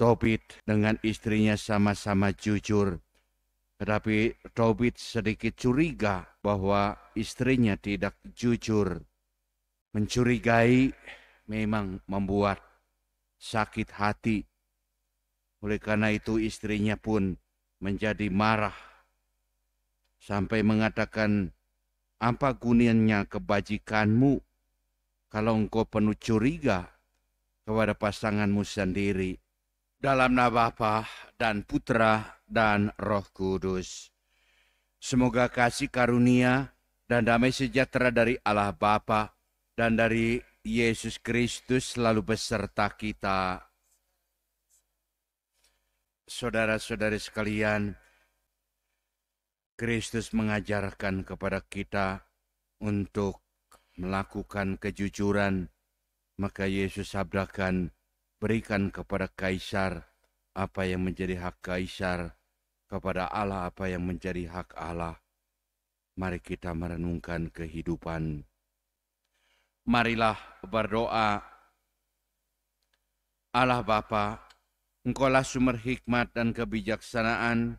Tobit dengan istrinya sama-sama jujur. Tetapi Tobit sedikit curiga bahwa istrinya tidak jujur. Mencurigai memang membuat sakit hati. Oleh karena itu istrinya pun menjadi marah sampai mengatakan, apa gunanya kebajikanmu kalau engkau penuh curiga kepada pasanganmu sendiri? dalam nama Bapa dan Putra dan Roh Kudus. Semoga kasih karunia dan damai sejahtera dari Allah Bapa dan dari Yesus Kristus selalu beserta kita. Saudara-saudari sekalian, Kristus mengajarkan kepada kita untuk melakukan kejujuran, maka Yesus sabdakan, berikan kepada kaisar apa yang menjadi hak kaisar, kepada Allah apa yang menjadi hak Allah. Mari kita merenungkan kehidupan. Marilah berdoa. Allah Bapa, Engkaulah sumber hikmat dan kebijaksanaan.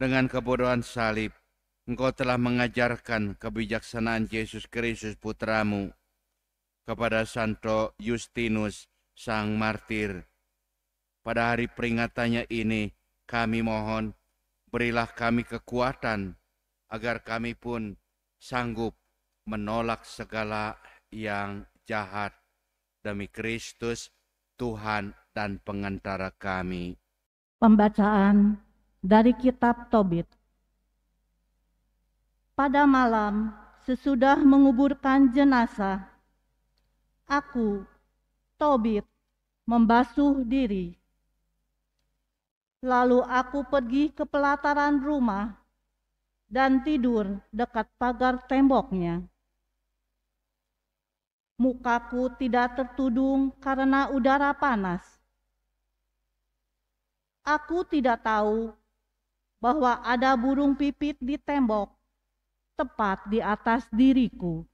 Dengan kebodohan salib, Engkau telah mengajarkan kebijaksanaan Yesus Kristus Putramu kepada Santo Justinus, sang martir. Pada hari peringatannya ini, kami mohon, berilah kami kekuatan agar kami pun sanggup menolak segala yang jahat demi Kristus, Tuhan dan pengantara kami. Pembacaan dari Kitab Tobit Pada malam, sesudah menguburkan jenazah, aku Tobit, membasuh diri. Lalu aku pergi ke pelataran rumah dan tidur dekat pagar temboknya. Mukaku tidak tertudung karena udara panas. Aku tidak tahu bahwa ada burung pipit di tembok tepat di atas diriku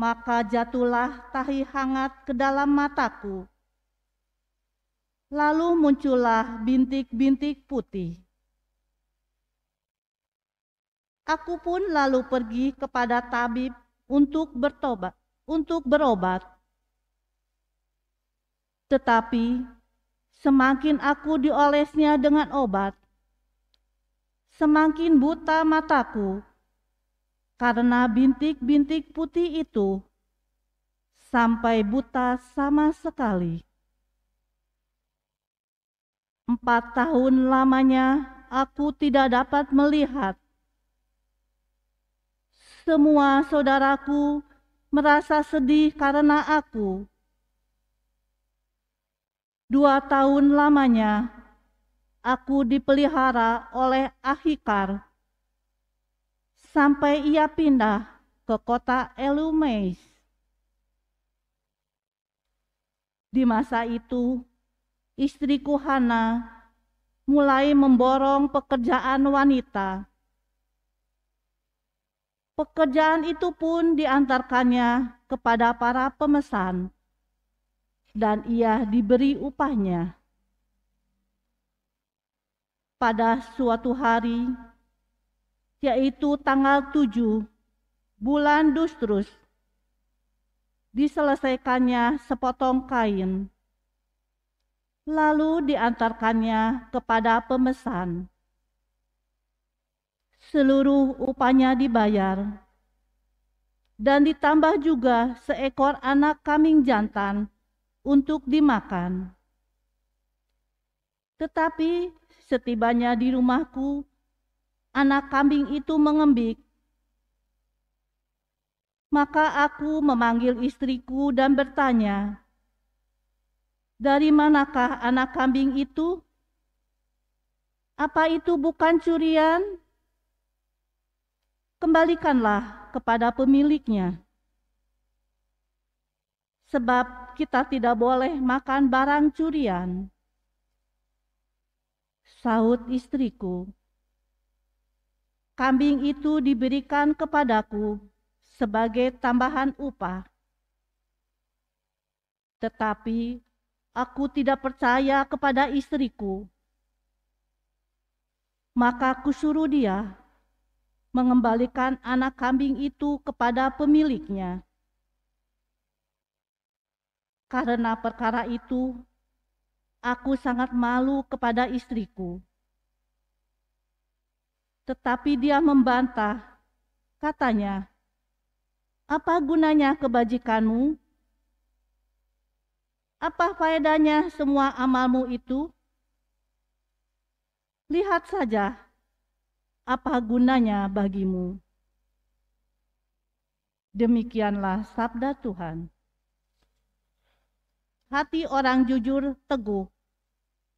maka jatuhlah tahi hangat ke dalam mataku. Lalu muncullah bintik-bintik putih. Aku pun lalu pergi kepada tabib untuk bertobat, untuk berobat. Tetapi semakin aku diolesnya dengan obat, semakin buta mataku karena bintik-bintik putih itu sampai buta sama sekali. Empat tahun lamanya aku tidak dapat melihat. Semua saudaraku merasa sedih karena aku. Dua tahun lamanya aku dipelihara oleh Ahikar sampai ia pindah ke kota Elumais. Di masa itu, istriku Hana mulai memborong pekerjaan wanita. Pekerjaan itu pun diantarkannya kepada para pemesan, dan ia diberi upahnya. Pada suatu hari, yaitu tanggal 7 bulan Dustrus. Diselesaikannya sepotong kain, lalu diantarkannya kepada pemesan. Seluruh upahnya dibayar, dan ditambah juga seekor anak kambing jantan untuk dimakan. Tetapi setibanya di rumahku, anak kambing itu mengembik, maka aku memanggil istriku dan bertanya, "Dari manakah anak kambing itu? Apa itu bukan curian? Kembalikanlah kepada pemiliknya, sebab kita tidak boleh makan barang curian." Saud istriku, kambing itu diberikan kepadaku sebagai tambahan upah. Tetapi aku tidak percaya kepada istriku. Maka kusuruh dia mengembalikan anak kambing itu kepada pemiliknya. Karena perkara itu, aku sangat malu kepada istriku tetapi dia membantah. Katanya, apa gunanya kebajikanmu? Apa faedahnya semua amalmu itu? Lihat saja, apa gunanya bagimu? Demikianlah sabda Tuhan. Hati orang jujur teguh,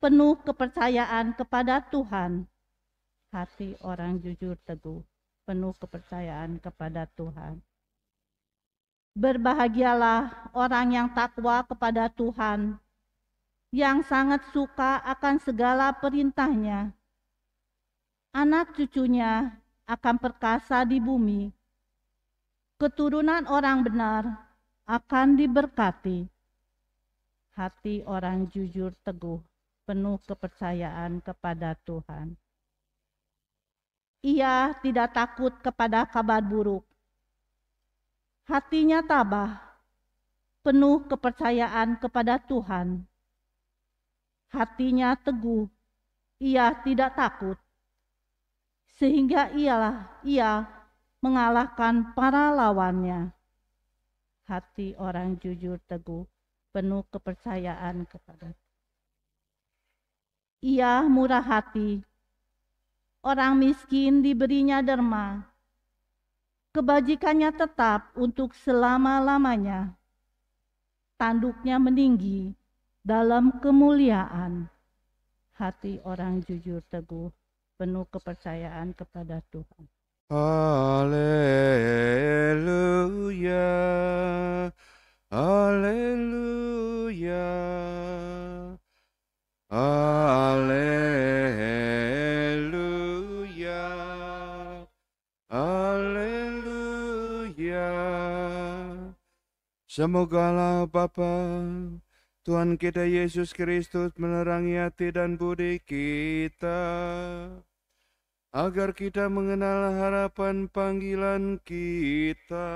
penuh kepercayaan kepada Tuhan hati orang jujur teguh, penuh kepercayaan kepada Tuhan. Berbahagialah orang yang takwa kepada Tuhan, yang sangat suka akan segala perintahnya. Anak cucunya akan perkasa di bumi. Keturunan orang benar akan diberkati. Hati orang jujur teguh, penuh kepercayaan kepada Tuhan. Ia tidak takut kepada kabar buruk. Hatinya tabah, penuh kepercayaan kepada Tuhan. Hatinya teguh, ia tidak takut. Sehingga ialah ia mengalahkan para lawannya. Hati orang jujur teguh, penuh kepercayaan kepada Ia murah hati, orang miskin diberinya derma. Kebajikannya tetap untuk selama-lamanya. Tanduknya meninggi dalam kemuliaan. Hati orang jujur teguh, penuh kepercayaan kepada Tuhan. Haleluya, haleluya, haleluya. Semoga Allah Bapa Tuhan kita Yesus Kristus menerangi hati dan budi kita agar kita mengenal harapan panggilan kita.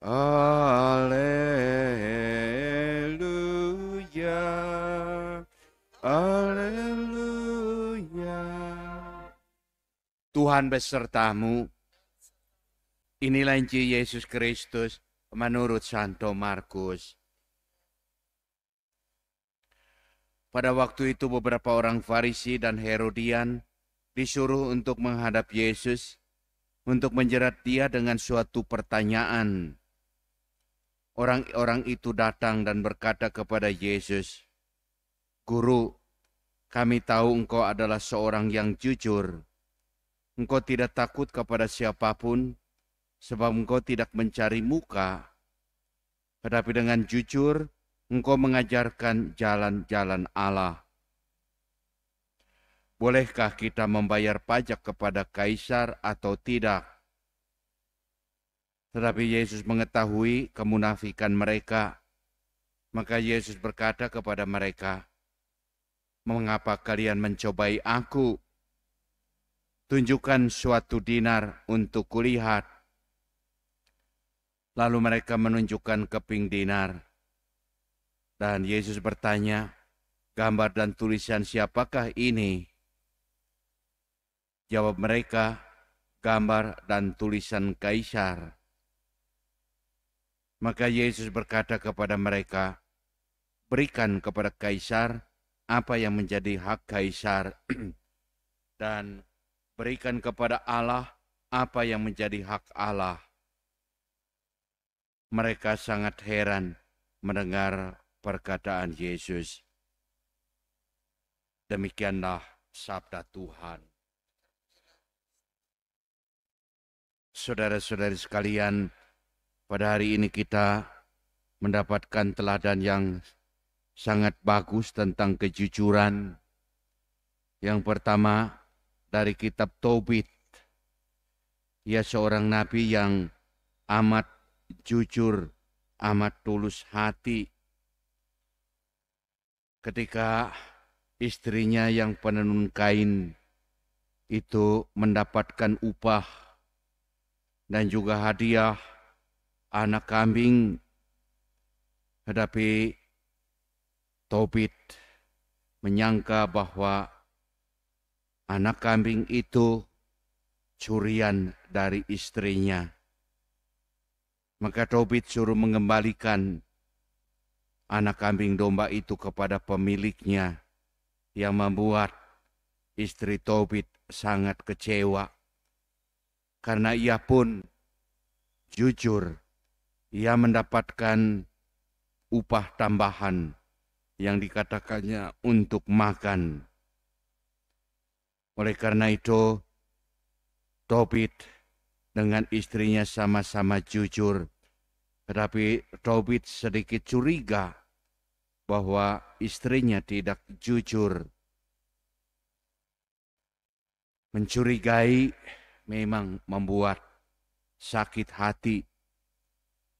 Haleluya. Haleluya. Tuhan besertamu Inilah Injil Yesus Kristus menurut Santo Markus. Pada waktu itu beberapa orang Farisi dan Herodian disuruh untuk menghadap Yesus untuk menjerat dia dengan suatu pertanyaan. Orang-orang itu datang dan berkata kepada Yesus, "Guru, kami tahu engkau adalah seorang yang jujur. Engkau tidak takut kepada siapapun." sebab engkau tidak mencari muka, tetapi dengan jujur engkau mengajarkan jalan-jalan Allah. Bolehkah kita membayar pajak kepada kaisar atau tidak? Tetapi Yesus mengetahui kemunafikan mereka. Maka Yesus berkata kepada mereka, "Mengapa kalian mencobai Aku? Tunjukkan suatu dinar untuk kulihat." Lalu mereka menunjukkan keping dinar. Dan Yesus bertanya, gambar dan tulisan siapakah ini? Jawab mereka, gambar dan tulisan kaisar. Maka Yesus berkata kepada mereka, berikan kepada kaisar apa yang menjadi hak kaisar dan berikan kepada Allah apa yang menjadi hak Allah mereka sangat heran mendengar perkataan Yesus. Demikianlah sabda Tuhan. Saudara-saudari sekalian, pada hari ini kita mendapatkan teladan yang sangat bagus tentang kejujuran. Yang pertama dari kitab Tobit. Ia seorang nabi yang amat jujur, amat tulus hati. Ketika istrinya yang penenun kain itu mendapatkan upah dan juga hadiah anak kambing hadapi Tobit menyangka bahwa anak kambing itu curian dari istrinya. Maka Tobit suruh mengembalikan anak kambing domba itu kepada pemiliknya yang membuat istri Tobit sangat kecewa. Karena ia pun jujur, ia mendapatkan upah tambahan yang dikatakannya untuk makan. Oleh karena itu, Tobit dengan istrinya sama-sama jujur. Tetapi Tobit sedikit curiga bahwa istrinya tidak jujur. Mencurigai memang membuat sakit hati.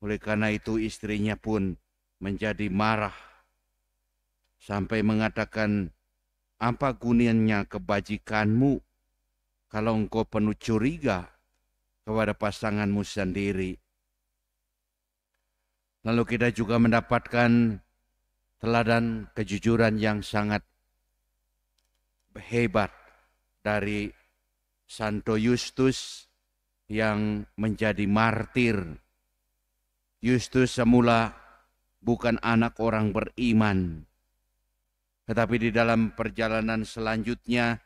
Oleh karena itu istrinya pun menjadi marah sampai mengatakan apa guniannya kebajikanmu kalau engkau penuh curiga kepada pasanganmu sendiri. Lalu kita juga mendapatkan teladan kejujuran yang sangat hebat dari Santo Justus yang menjadi martir. Justus semula bukan anak orang beriman, tetapi di dalam perjalanan selanjutnya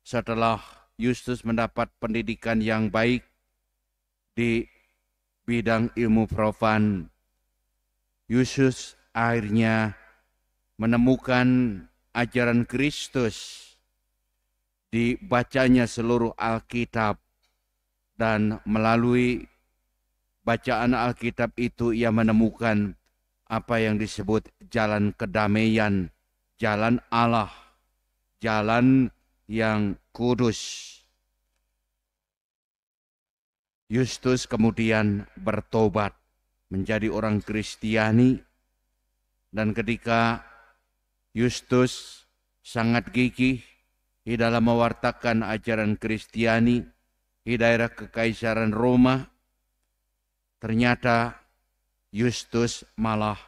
setelah Justus mendapat pendidikan yang baik, di bidang ilmu profan, Yusus akhirnya menemukan ajaran Kristus dibacanya seluruh Alkitab dan melalui bacaan Alkitab itu ia menemukan apa yang disebut jalan kedamaian, jalan Allah, jalan yang kudus. Justus kemudian bertobat menjadi orang Kristiani dan ketika Justus sangat gigih di dalam mewartakan ajaran Kristiani di daerah kekaisaran Roma, ternyata Justus malah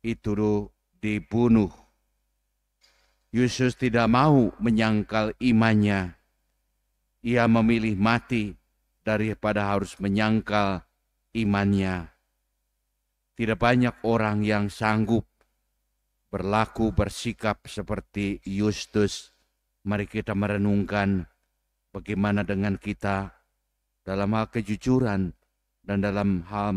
itu dibunuh. Justus tidak mau menyangkal imannya. Ia memilih mati daripada harus menyangkal imannya. Tidak banyak orang yang sanggup berlaku bersikap seperti Yustus. Mari kita merenungkan bagaimana dengan kita dalam hal kejujuran dan dalam hal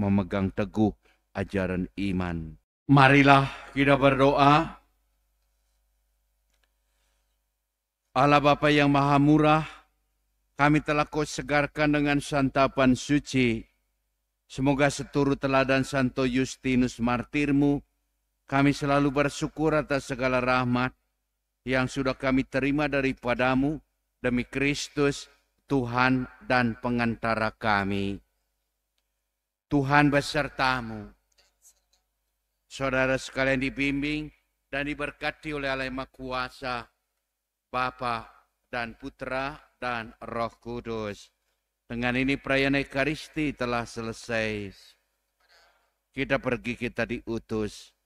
memegang teguh ajaran iman. Marilah kita berdoa. Allah Bapa yang Maha Murah, kami telah kau segarkan dengan santapan suci. Semoga seturut teladan Santo Justinus Martirmu, kami selalu bersyukur atas segala rahmat yang sudah kami terima daripadamu demi Kristus, Tuhan dan pengantara kami. Tuhan besertamu. Saudara sekalian dibimbing dan diberkati oleh Allah Maha Kuasa, Bapa dan Putra dan Roh Kudus. Dengan ini perayaan Ekaristi telah selesai. Kita pergi, kita diutus